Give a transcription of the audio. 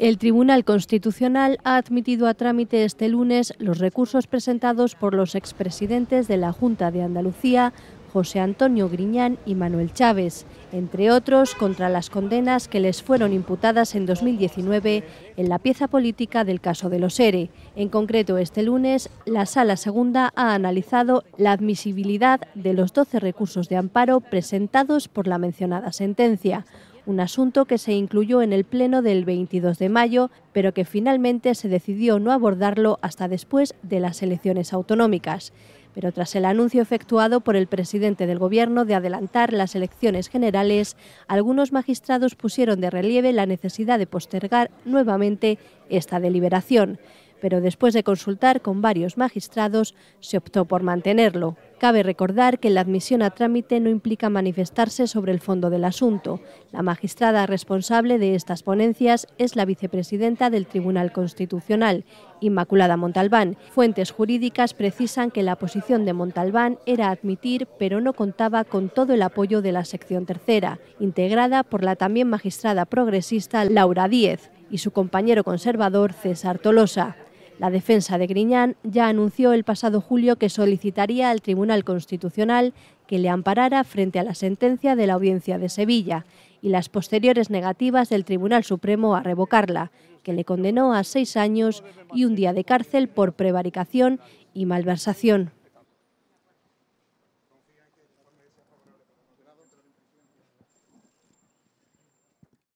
El Tribunal Constitucional ha admitido a trámite este lunes los recursos presentados por los expresidentes de la Junta de Andalucía, José Antonio Griñán y Manuel Chávez, entre otros contra las condenas que les fueron imputadas en 2019 en la pieza política del caso de los ERE. En concreto, este lunes, la Sala Segunda ha analizado la admisibilidad de los 12 recursos de amparo presentados por la mencionada sentencia un asunto que se incluyó en el Pleno del 22 de mayo, pero que finalmente se decidió no abordarlo hasta después de las elecciones autonómicas. Pero tras el anuncio efectuado por el presidente del Gobierno de adelantar las elecciones generales, algunos magistrados pusieron de relieve la necesidad de postergar nuevamente esta deliberación. Pero después de consultar con varios magistrados, se optó por mantenerlo. Cabe recordar que la admisión a trámite no implica manifestarse sobre el fondo del asunto. La magistrada responsable de estas ponencias es la vicepresidenta del Tribunal Constitucional, Inmaculada Montalbán. Fuentes jurídicas precisan que la posición de Montalbán era admitir, pero no contaba con todo el apoyo de la sección tercera, integrada por la también magistrada progresista Laura Díez y su compañero conservador César Tolosa. La defensa de Griñán ya anunció el pasado julio que solicitaría al Tribunal Constitucional que le amparara frente a la sentencia de la Audiencia de Sevilla y las posteriores negativas del Tribunal Supremo a revocarla, que le condenó a seis años y un día de cárcel por prevaricación y malversación.